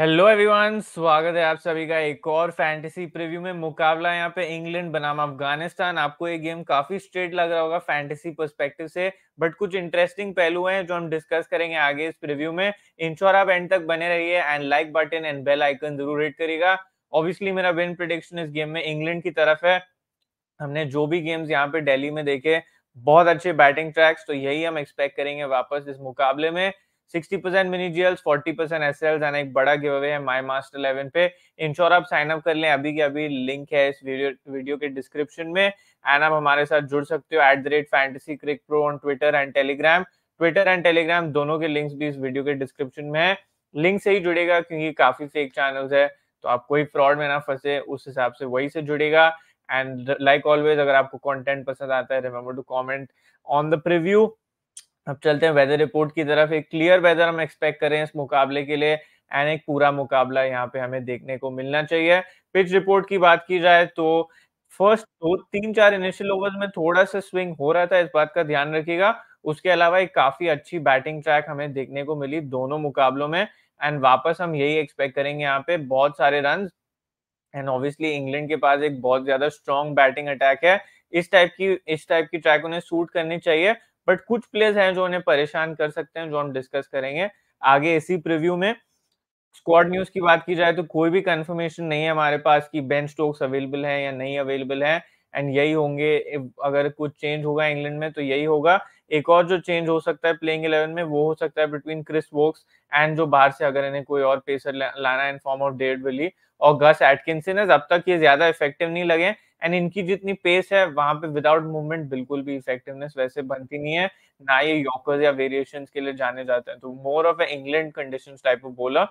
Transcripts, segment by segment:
hello everyone स्वागत है आप सभी का एक और फैंटेसी प्रीव्यू में मुकाबला यहाँ पे इंग्लैंड बनाम अफगानिस्तान आपको ये गेम काफी स्ट्रेट लग रहा होगा फैंटेसी पर्सपेक्टिव से बट कुछ इंटरेस्टिंग पहलू हैं जो हम डिस्कस करेंगे आगे इस प्रीव्यू में इंश्योर आप एंड तक बने रहिए and like button and bell icon जरूर हिट करिएगा ऑब्वियसली मेरा विन प्रोडिक्शन इस गेम में इंग्लैंड की तरफ है हमने जो भी गेम्स यहाँ पे डेली में देखे बहुत अच्छे बैटिंग ट्रैक्स तो यही हम एक्सपेक्ट करेंगे वापस इस मुकाबले में sixty percent mini GLs forty percent एस एना एक बड़ा गिव अवे है माई मास्टर इलेवन पे इंश्योर आप साइन अप कर लें अभी के अभी लिंक है इस वीडियो वीडियो के डिस्क्रिप्शन में एंड आप हमारे साथ जुड़ सकते हो at the rate fantasy crick pro on Twitter and Telegram Twitter and Telegram दोनों के लिंक्स भी इस वीडियो के डिस्क्रिप्शन में है लिंक से ही जुड़ेगा क्योंकि काफी फेक चैनल्स है तो आप कोई फ्रॉड में ना फंसे उस हिसाब से वही से जुड़ेगा एंड लाइक ऑलवेज अगर आपको कॉन्टेंट पसंद आता है remember to comment on the preview अब चलते हैं वेदर रिपोर्ट की तरफ एक क्लियर वेदर हम एक्सपेक्ट करें इस मुकाबले के लिए एंड एक पूरा मुकाबला यहाँ पे हमें देखने को मिलना चाहिए पिच रिपोर्ट की बात की जाए तो फर्स्ट दो तीन चार इनिशियल ओवर में थोड़ा सा स्विंग हो रहा था इस बात का ध्यान रखिएगा उसके अलावा एक काफी अच्छी बैटिंग ट्रैक हमें देखने को मिली दोनों मुकाबलों में एंड वापस हम यही एक्सपेक्ट करेंगे यहाँ पे बहुत सारे रन एंड ऑब्वियसली इंग्लैंड के पास एक बहुत ज्यादा स्ट्रॉन्ग बैटिंग अटैक है इस टाइप की इस टाइप की ट्रैक उन्हें सूट करनी चाहिए बट कुछ प्लेयर्स हैं जो उन्हें परेशान कर सकते हैं जो हम डिस्कस करेंगे आगे इसी प्रिव्यू में स्क्वाड न्यूज की बात की जाए तो कोई भी कंफर्मेशन नहीं है हमारे पास कि बेन स्टोक्स अवेलेबल है या नहीं अवेलेबल है एंड यही होंगे अगर कुछ चेंज होगा इंग्लैंड में तो यही होगा एक और जो चेंज हो सकता है प्लेइंग इलेवन में वो हो सकता है बिटवीन क्रिस वोक्स एंड जो बाहर से अगर इन्हें कोई और पेसर लाना in form of David Willey और गस एटकिन अब तक ये ज्यादा इफेक्टिव नहीं लगे एंड इनकी जितनी पेस है वहां पे विदाउट मूवमेंट बिल्कुल भी इफेक्टिवनेस वैसे बनती नहीं है ना ये यॉकर्स या वेरिएशन के लिए जाने जाते हैं तो more of a England condition type of bowler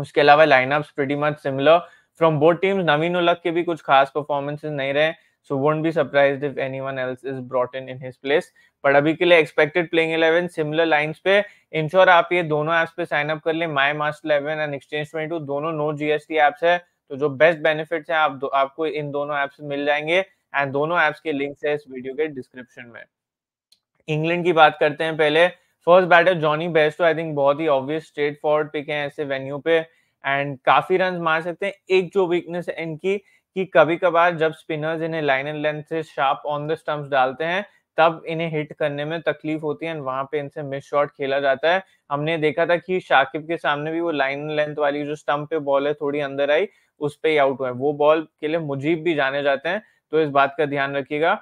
उसके अलावा lineups pretty much similar from both teams Naveen ul Haq के भी कुछ खास परफॉर्मेंसेज नहीं रहे so won't be surprised if anyone else is brought in in his place but अभी के लिए expected playing 11 similar lines पे इंश्योर आप ये दोनों ऐप्स पे साइन अप कर लें माई मास्टर 11 एंड एक्सचेंज 22 दोनों नो जीएसटी एप्स है तो जो बेस्ट बेनिफिट्स हैं आप आपको इन दोनों ऐप्स मिल जाएंगे एंड दोनों ऐप्स के लिंक्स है इस वीडियो के डिस्क्रिप्शन में इंग्लैंड की बात करते हैं पहले first batter Jonny Bairstow I think बहुत ही ऑब्वियस स्ट्रेट फॉरवर्ड पिक है ऐसे वेन्यू पे एंड काफी रन मार सकते हैं एक जो वीकनेस है इनकी कि कभी कभार जब स्पिनर्स इन्हें लाइन एंड लेंथ से शार्प ऑन द स्टंप्स डालते हैं तब इन्हें हिट करने में तकलीफ होती है एंड वहां पे इनसे मिस शॉट खेला जाता है हमने देखा था कि शाकिब के सामने भी वो लाइन लेंथ वाली जो स्टंप पे बॉल है थोड़ी अंदर आई उस पर ही आउट है वो बॉल के लिए मुजीब भी जाने जाते हैं तो इस बात का ध्यान रखिएगा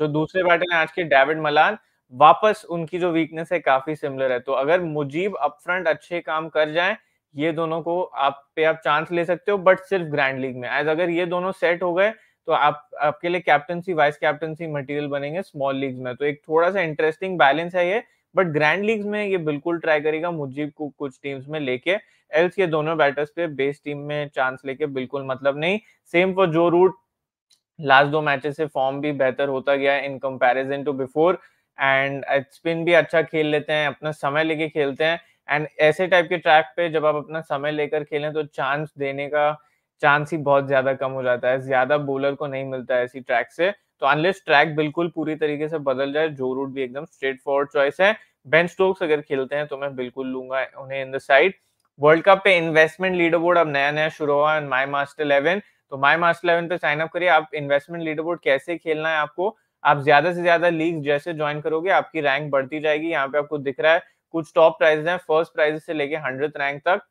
जो दूसरे बैटर हैं आज के डेविड मलान वापस उनकी जो वीकनेस है काफी सिमिलर है तो अगर मुजीब अपफ्रंट अच्छे काम कर जाए ये दोनों को आप पे आप चांस ले सकते हो बट सिर्फ ग्रैंड लीग में एज अगर ये दोनों सेट हो गए तो आप आपके लिए कैप्टनसी वाइस कैप्टनसी मटेरियल बनेंगे स्मॉल लीग्स में तो एक थोड़ा सा इंटरेस्टिंग बैलेंस है ये बट ग्रैंड लीग्स में ये बिल्कुल ट्राई करेगा मुजीब को कुछ टीम्स में लेके एल्स ये दोनों बैटर्स पे बेस टीम में चांस लेके बिल्कुल मतलब नहीं same for Joe Root last दो मैचेस से फॉर्म भी बेहतर होता गया in comparison to before and spin भी अच्छा खेल लेते हैं अपना समय लेके खेलते हैं एंड ऐसे टाइप के ट्रैक पे जब आप अपना समय लेकर खेलें तो चांस देने का चांस ही बहुत ज्यादा कम हो जाता है ज्यादा बोलर को नहीं मिलता है ऐसी ट्रैक से तो अनलेस ट्रैक बिल्कुल पूरी तरीके से बदल जाए जो रूट भी एकदम स्ट्रेट फॉरवर्ड चॉइस है बेन स्टोक्स अगर खेलते हैं तो मैं बिल्कुल लूंगा उन्हें in the side World Cup पे इन्वेस्टमेंट लीडर बोर्ड अब नया नया शुरू हुआ माई मास्टर इलेवन तो माई मास्टर इलेवन पे साइन अप करिए आप इन्वेस्टमेंट लीडर बोर्ड कैसे खेलना है आपको आप ज्यादा से ज्यादा लीग जैसे ज्वाइन करोगे आपकी रैंक बढ़ती जाएगी यहाँ पे आपको दिख रहा है कुछ टॉप प्राइजेस हैं फर्स्ट प्राइजेस से लेके हंड्रेड रैंक तक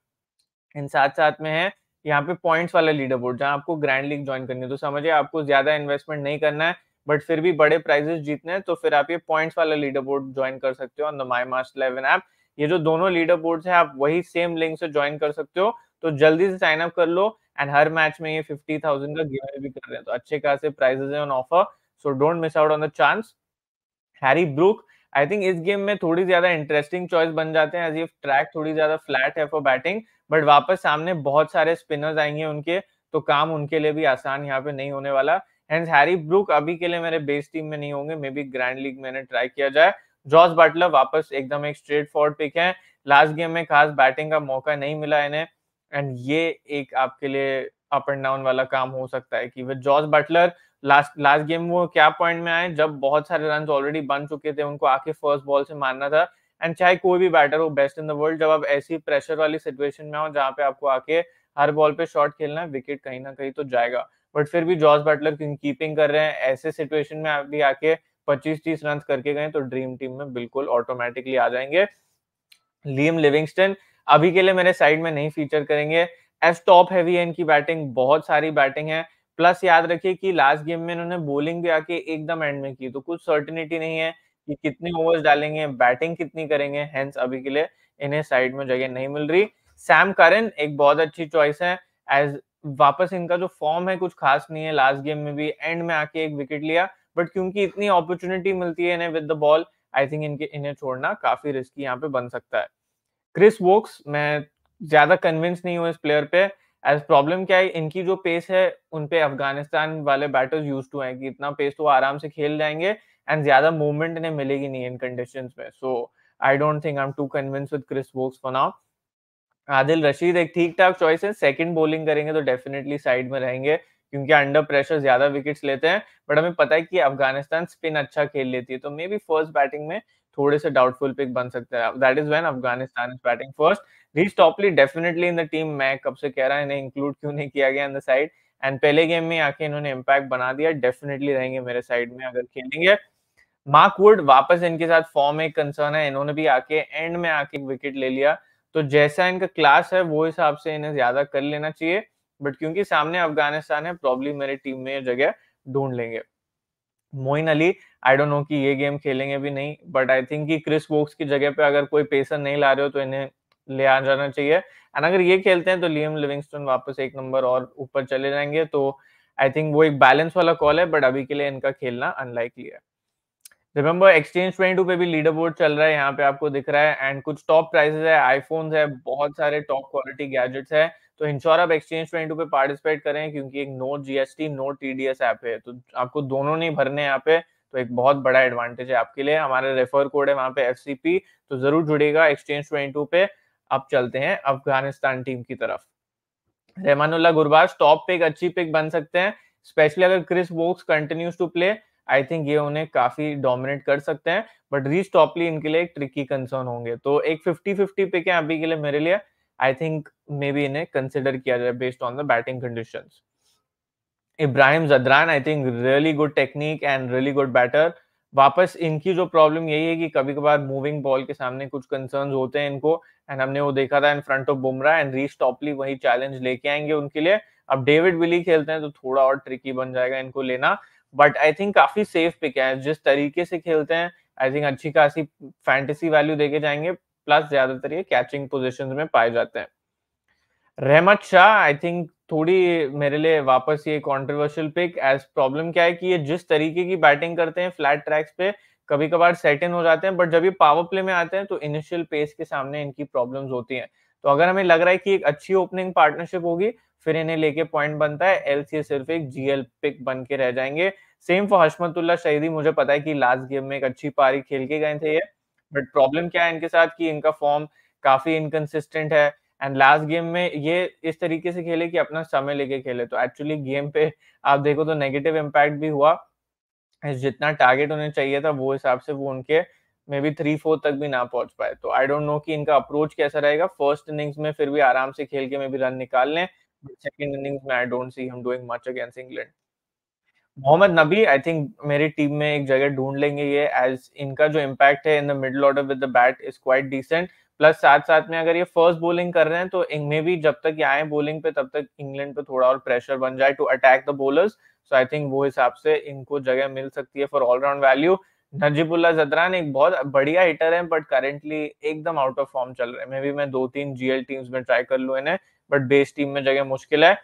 इन साथ साथ में है यहाँ पे पॉइंट्स वाला लीडर बोर्ड जहाँ आपको ग्रैंड लीग ज्वाइन करनी है तो समझिए आपको ज्यादा इन्वेस्टमेंट नहीं करना है बट फिर भी बड़े प्राइजेस जीतने हैं तो फिर आप ये पॉइंट्स वाला लीडर बोर्ड ज्वाइन कर सकते हो on the My Master Eleven app ये जो दोनों लीडर बोर्ड है आप वही सेम लिंक से ज्वाइन कर सकते हो तो जल्दी से साइन अप कर लो एंड हर मैच में ये फिफ्टी थाउजेंड का गिवे भी कर रहे हैं तो अच्छे खासे प्राइजेस है on offer so don't miss out on the chance Harry Brook I think इस गेम में थोड़ी ज्यादा इंटरेस्टिंग चॉइस बन जाते हैं एज इफ ट्रैक थोड़ी ज्यादा फ्लैट है फॉर बैटिंग बट वापस सामने बहुत सारे स्पिनर्स आएंगे उनके तो काम उनके लिए भी आसान यहाँ पे नहीं होने वाला हैंस हैरी ब्रूक अभी के लिए मेरे बेस टीम में नहीं होंगे मे बी ग्रैंड लीग मैंने ट्राई किया जाए जॉर्ज बटलर वापस एकदम एक स्ट्रेट फॉर्ड पिक है लास्ट गेम में खास बैटिंग का मौका नहीं मिला इन्हें एंड ये एक आपके लिए अप एंड डाउन वाला काम हो सकता है कि विद जॉर्ज बटलर लास्ट लास्ट गेम वो क्या पॉइंट में आए जब बहुत सारे रन ऑलरेडी बन चुके थे उनको आके फर्स्ट बॉल से मारना था एंड चाहे कोई भी बैटर हो बेस्ट इन द वर्ल्ड जब आप ऐसी प्रेशर वाली सिचुएशन में हो जहाँ पे आपको आके हर बॉल पे शॉट खेलना है विकेट कहीं ना कहीं तो जाएगा बट फिर भी जॉर्ज बैटलर कीपिंग कर रहे हैं ऐसे सिचुएशन में आप भी आके पच्चीस तीस रन करके गए तो ड्रीम टीम में बिल्कुल ऑटोमेटिकली आ जाएंगे लियम लिविंगस्टन अभी के लिए मेरे साइड में नहीं फीचर करेंगे एस टॉप हैवी है इनकी बैटिंग बहुत सारी बैटिंग है प्लस याद रखिए कि लास्ट गेम में इन्होंने बोलिंग भी आके एकदम एंड में की तो कुछ सर्टिनिटी नहीं है कि कितने ओवर्स डालेंगे बैटिंग कितनी करेंगे हेंस अभी के लिए इन्हें साइड में जगह नहीं मिल रही सैम करन एक बहुत अच्छी चॉइस है एज वापस इनका जो फॉर्म है कुछ खास नहीं है लास्ट गेम में भी एंड में आके एक विकेट लिया बट क्योंकि इतनी अपॉर्चुनिटी मिलती है इन्हें with the ball I think इनके इन्हें छोड़ना काफी रिस्की यहाँ पे बन सकता है क्रिस वोक्स मैं ज्यादा कन्विंस नहीं हूँ इस प्लेयर पे एज प्रॉब्लम क्या है इनकी जो पेस है उनपे अफगानिस्तान वाले बैटर्स यूज टू हैं कि इतना पेस तो आराम से खेल जाएंगे एंड ज्यादा मूवमेंट इन्हें मिलेगी नहीं इन कंडीशन में so I don't think I am too convinced with Chris Woakes for now Adil Rashid एक ठीक ठाक चॉइस है सेकंड बॉलिंग करेंगे तो डेफिनेटली साइड में रहेंगे क्योंकि अंडर प्रेशर ज्यादा विकेट्स लेते हैं बट हमें पता है कि अफगानिस्तान स्पिन अच्छा खेल लेती है तो मे बी फर्स्ट बैटिंग में थोड़े से डाउटफुल पिक बन सकता है that is when Afghanistan is batting first Reece Topley definitely in the team मैं कब से कह रहा है इन्हें इंक्लूड क्यों नहीं किया गया इन द साइड एंड पहले गेम में आके इन्होंने इम्पैक्ट बना दिया डेफिनेटली रहेंगे मेरे साइड में अगर खेलेंगे मार्क वुड वापस इनके साथ फॉर्म एक कंसर्न है इन्होंने भी आके एंड में आके विकेट ले लिया तो जैसा इनका क्लास है वो हिसाब से इन्हें ज्यादा कर लेना चाहिए बट क्योंकि सामने अफगानिस्तान है प्रॉब्लम मेरे टीम में ये जगह ढूंढ लेंगे Moeen Ali I don't know कि ये गेम खेलेंगे भी नहीं बट आई थिंक कि क्रिस वोक्स की जगह पे अगर कोई पेसर नहीं ला रहे हो तो इन्हें ले आ जाना चाहिए एंड अगर ये खेलते हैं तो लियम लिविंगस्टन वापस एक नंबर और ऊपर चले जाएंगे तो आई थिंक वो एक बैलेंस वाला कॉल है बट अभी के लिए इनका खेलना अनलाइकली है रिमेंबर एक्सचेंज ट्वेंटी पे भी लीडर बोर्ड चल रहा है यहाँ पे आपको दिख रहा है एंड कुछ टॉप प्राइजेस है आईफोन है बहुत सारे टॉप क्वालिटी गैजेट्स है तो इंश्योर आप एक्सचेंज ट्वेंटी पे पार्टिसिपेट करें क्योंकि एक no GST no TDS app है तो आपको दोनों नहीं भरने यहाँ पे तो एक बहुत बड़ा एडवांटेज है आपके लिए हमारे रेफर कोड है वहां पे एफ तो जरूर जुड़ेगा एक्सचेंज ट्वेंटी पे अब चलते हैं अफगानिस्तान टीम की तरफ रहमानुल्ला गुरबाज टॉप पिक अच्छी पिक बन सकते हैं स्पेशली अगर Chris Woakes continues to play I think ये उन्हें काफी डोमिनेट कर सकते हैं बट रीच टॉपली इनके लिए एक ट्रिकी कंसर्न होंगे तो एक फिफ्टी फिफ्टी पिक है अभी के लिए मेरे लिए आई थिंक मे बी इन्हें कंसिडर किया जाए based on the batting condition Ibrahim Zadran I think really good technique and really good batter वापस इनकी जो प्रॉब्लम यही है कि कभी कभार मूविंग बॉल के सामने कुछ कंसर्न होते हैं इनको एंड हमने वो देखा था in front of Bumrah and Reece Topley वही चैलेंज लेके आएंगे उनके लिए अब डेविड विली खेलते हैं तो थोड़ा और ट्रिकी बन जाएगा इनको लेना बट आई थिंक काफी सेफ पिक है जिस तरीके से खेलते हैं आई थिंक अच्छी खासी फैंटेसी वैल्यू देके जाएंगे प्लस ज्यादातर ये कैचिंग पोजिशन में पाए जाते हैं रहमत शाह आई थिंक थोड़ी मेरे लिए वापस ये कंट्रोवर्शियल पिक एज प्रॉब्लम क्या है कि ये जिस तरीके की बैटिंग करते हैं फ्लैट ट्रैक्स पे कभी कभार सेट इन हो जाते हैं बट जब ये पावर प्ले में आते हैं तो इनिशियल पेस के सामने इनकी प्रॉब्लम होती है तो अगर हमें लग रहा है कि एक अच्छी ओपनिंग पार्टनरशिप होगी फिर इन्हें लेके पॉइंट बनता है एल सिर्फ एक जीएल पिक बन के रह जाएंगे सेम फॉर हशमतुल्ला शहीदी मुझे पता है कि लास्ट गेम में एक अच्छी पारी खेल के गए थे ये बट प्रॉब्लम क्या है इनके साथ कि इनका फॉर्म काफी इनकन्सिस्टेंट है एंड लास्ट गेम में ये इस तरीके से खेले कि अपना समय लेके खेले तो एक्चुअली गेम पे आप देखो तो नेगेटिव इम्पैक्ट भी हुआ जितना टारगेट उन्हें चाहिए था वो हिसाब से वो उनके मे बी थ्री फोर तक भी ना पहुंच पाए तो आई डोंट नो कि इनका अप्रोच कैसा रहेगा फर्स्ट इनिंग्स में फिर भी आराम से खेल के मे भी रन निकाल लें सेकेंड इनिंग्स में आई don't see them doing much against England Mohammad Nabi I think मेरी टीम में एक जगह ढूंढ लेंगे ये एज इनका जो इम्पैक्ट है in the middle order with the bat is quite decent plus साथ साथ में अगर ये फर्स्ट बोलिंग कर रहे हैं तो मे भी जब तक ये आए बोलिंग पे तब तक इंग्लैंड पे थोड़ा और प्रेशर बन जाए to attack the bowlers so I think वो हिसाब से इनको जगह मिल सकती है for all round value Najibullah Zadran एक बहुत बढ़िया हिटर है बट करेंटली एकदम आउट ऑफ फॉर्म चल रहे हैं मे भी मैं दो तीन जीएल टीम्स में ट्राई कर लू इन्हें बट बेस टीम में जगह मुश्किल है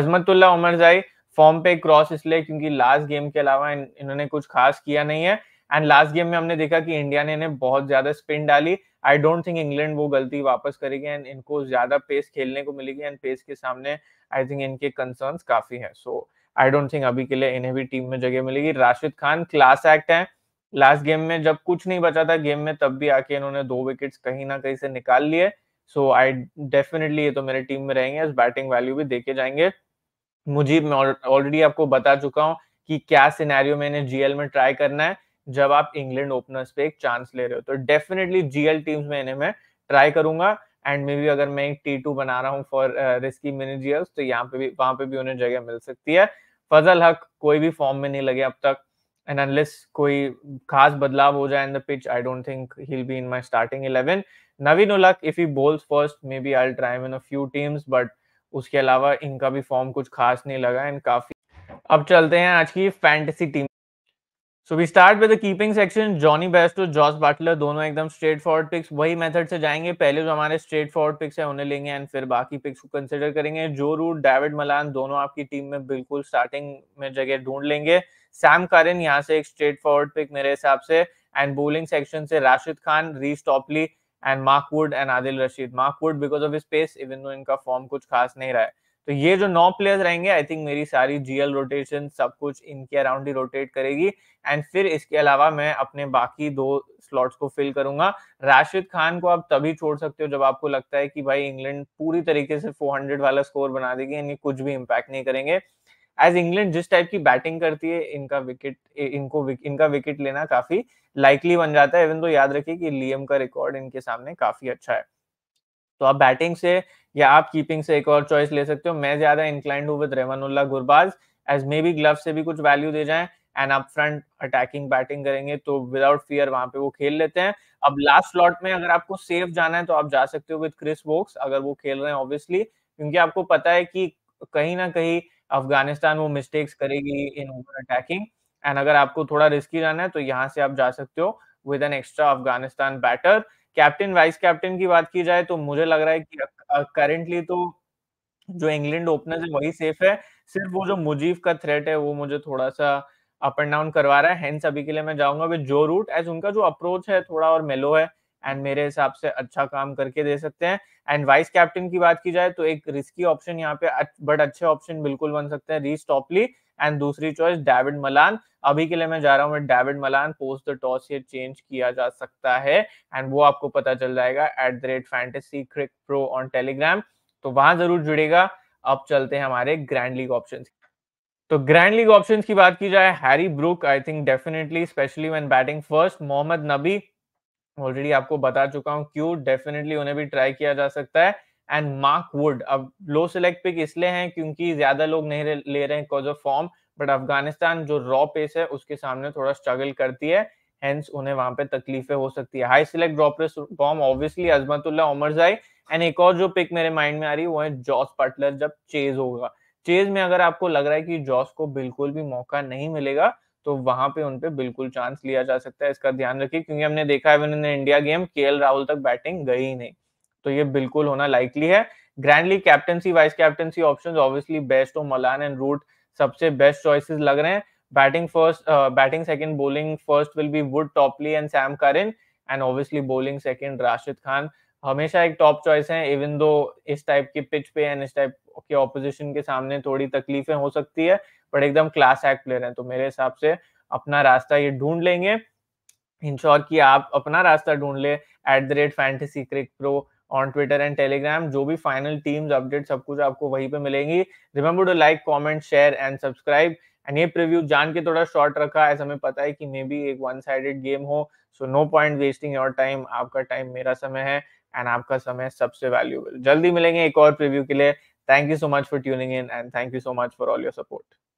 अजमतुल्ला उमर जाई फॉर्म पे क्रॉस इसलिए क्योंकि लास्ट गेम के अलावा इन, इन्होंने कुछ खास किया नहीं है एंड लास्ट गेम में हमने देखा कि इंडिया ने इन्हें बहुत ज्यादा स्पिन डाली आई डोंट थिंक इंग्लैंड वो गलती वापस करेगी एंड इनको ज्यादा पेस खेलने को मिलेगी एंड पेस के सामने आई थिंक इनके कंसर्न काफी है सो आई डोंट थिंक अभी के लिए इन्हें भी टीम में जगह मिलेगी राशिद खान क्लास एक्ट है लास्ट गेम में जब कुछ नहीं बचा था गेम में तब भी आके इन्होंने दो विकेट्स कहीं ना कहीं से निकाल लिए सो आई डेफिनेटली ये तो मेरे टीम में रहेंगे बैटिंग वैल्यू भी देखे जाएंगे मुझे मैं ऑलरेडी आपको बता चुका हूँ कि क्या सिनेरियो में इन्हें जीएल में ट्राई करना है जब आप इंग्लैंड ओपनर्स पे एक चांस ले रहे हो तो डेफिनेटली जीएल टीम्स में इन्हें मैं ट्राई करूंगा एंड मे बी अगर मैं एक टी टू बना रहा हूँ फॉर रिस्की मिनीजियल्स तो यहाँ पे भी वहां पे भी उन्हें जगह मिल सकती है फजल हक कोई भी फॉर्म में नहीं लगे अब तक एंड अनलेस कोई खास बदलाव हो जाए in the pitch I don't think he be in my starting 11 Naveen ul Haq if he bowls first maybe I try in a few teams but उसके अलावा इनका भी फॉर्म कुछ खास नहीं लगा एंड काफी अब चलते हैं आज की fantasy team so we start with keeping section Jonny Bairstow और जॉस बाटलर दोनों एकदम स्ट्रेट फॉरवर्ड पिक्स वही मेथड से जाएंगे पहले जो हमारे स्ट्रेट फॉरवर्ड पिक्स है उन्हें लेंगे एंड फिर बाकी पिक्स को कंसिडर करेंगे जो रूट डेविड मलान दोनों आपकी टीम में बिल्कुल स्टार्टिंग में जगह ढूंढ लेंगे सैम करिन यहाँ से एक स्ट्रेट फॉरवर्ड पिक मेरे हिसाब से एंड बोलिंग सेक्शन से Rashid Khan Reece Topley and Mark Wood and Adil Rashid Mark Wood because of space even though इनका फॉर्म कुछ खास नहीं रहा है तो ये जो नौ प्लेयर्स रहेंगे आई थिंक मेरी सारी जीएल रोटेशन सब कुछ इनके अराउंड ही रोटेट करेगी एंड फिर इसके अलावा मैं अपने बाकी दो स्लॉट्स को फिल करूंगा राशिद खान को आप तभी छोड़ सकते हो जब आपको लगता है कि भाई इंग्लैंड पूरी तरीके से 400 वाला स्कोर बना देगी यानी कुछ भी इम्पैक्ट नहीं करेंगे एज इंग्लैंड जिस टाइप की बैटिंग करती है इनका विकेट इनको इनका विकेट लेना काफी लाइकली बन जाता है इवन तो याद रखिए कि लियम का रिकॉर्ड इनके सामने काफी अच्छा है तो आप बैटिंग से या आप कीपिंग से एक और चॉइस ले सकते हो मैं ज्यादा इंक्लाइंड हूँ with Rahmanullah Gurbaz as maybe glove से भी कुछ वैल्यू दे जाए एंड आप फ्रंट अटैकिंग बैटिंग करेंगे तो विदाउट फियर वहां पे वो खेल लेते हैं अब लास्ट स्लॉट में अगर आपको सेफ जाना है तो आप जा सकते हो विद क्रिस वोक्स अगर वो खेल रहे हैं ऑब्वियसली क्योंकि आपको पता है कि कहीं ना कहीं अफगानिस्तान वो मिस्टेक्स करेगी इन ओवर अटैकिंग एंड अगर आपको थोड़ा रिस्की जाना है तो यहाँ से आप जा सकते हो with an extra Afghanistan batter captain vice captain की बात की जाए तो मुझे लग रहा है कि करेंटली तो जो इंग्लैंड ओपनर है वही सेफ है सिर्फ वो जो मुजीफ का थ्रेट है वो मुझे थोड़ा सा अप एंड डाउन करवा रहा है हेंस के लिए मैं जाऊंगा विद जो रूट एज उनका जो अप्रोच है थोड़ा और मेलो है एंड मेरे हिसाब से अच्छा काम करके दे सकते हैं एंड वाइस कैप्टन की बात की जाए तो एक रिस्की ऑप्शन यहाँ पे बट अच्छे ऑप्शन बिल्कुल बन सकते हैं रीस टॉपली एंड दूसरी चॉइस डेविड मलान अभी के लिए मैं जा रहा हूँ David Malan post the toss ये चेंज किया जा सकता है एंड वो आपको पता चल जाएगा at the rate fantasy crick pro on Telegram तो वहां जरूर जुड़ेगा अब चलते हैं हमारे ग्रैंड लीग ऑप्शन तो ग्रैंड लीग ऑप्शन की बात की जाए Harry Brook I think definitely specially when batting first Mohammad Nabi already आपको बता चुका हूँ क्यों डेफिनेटली उन्हें भी ट्राई किया जा सकता है एंड मार्क वुड अब लो सिलेक्ट पिक इसलिए हैं क्योंकि ज्यादा लोग नहीं ले रहे हैं cause of form but Afghanistan जो रॉ पेस है उसके सामने थोड़ा स्ट्रगल करती है हेंस उन्हें वहां पे तकलीफें हो सकती है हाई सिलेक्ट ड्रॉपलेस form obviously Azmatullah Omarzai and एक और जो पिक मेरे माइंड में आ रही है वो है जॉस पटलर जब चेज होगा चेज में अगर आपको लग रहा है कि जॉस को बिल्कुल भी मौका नहीं मिलेगा तो वहां पे उनपे बिल्कुल चांस लिया जा सकता है इसका ध्यान रखिए क्योंकि हमने देखा है इंडिया गेम के राहुल तक बैटिंग गई नहीं तो ये बिल्कुल होना लाइकली है grand league captaincy vice captaincy option obviously best हो मलान एंड रूट सबसे बेस्ट चॉइसेस लग रहे हैं batting first batting second bowling first will be Wood Topley and Sam Curran and obviously bowling second Rashid Khan हमेशा एक टॉप चॉइस है even though इस type की पिच पे एंड इस टाइप के ऑपोजिशन के सामने थोड़ी तकलीफें हो सकती है बट एकदम क्लास एक्ट प्लेयर है तो मेरे हिसाब से अपना रास्ता ये ढूंढ लेंगे इंश्योर कि आप अपना रास्ता ढूंढ ले at the rate fantasy crick pro on Twitter and Telegram जो भी फाइनल टीम्स अपडेट सब कुछ आपको वहीं पे मिलेंगी remember to like comment share and subscribe and ये प्रीव्यू जान के थोड़ा शॉर्ट रखा है हमें पता है कि मे बी एक वन साइडेड गेम हो so no point wasting your time आपका टाइम मेरा समय है एंड आपका समय सबसे वैल्यूबल जल्दी मिलेंगे एक और प्रीव्यू के लिए thank you so much for tuning in and thank you so much for all your support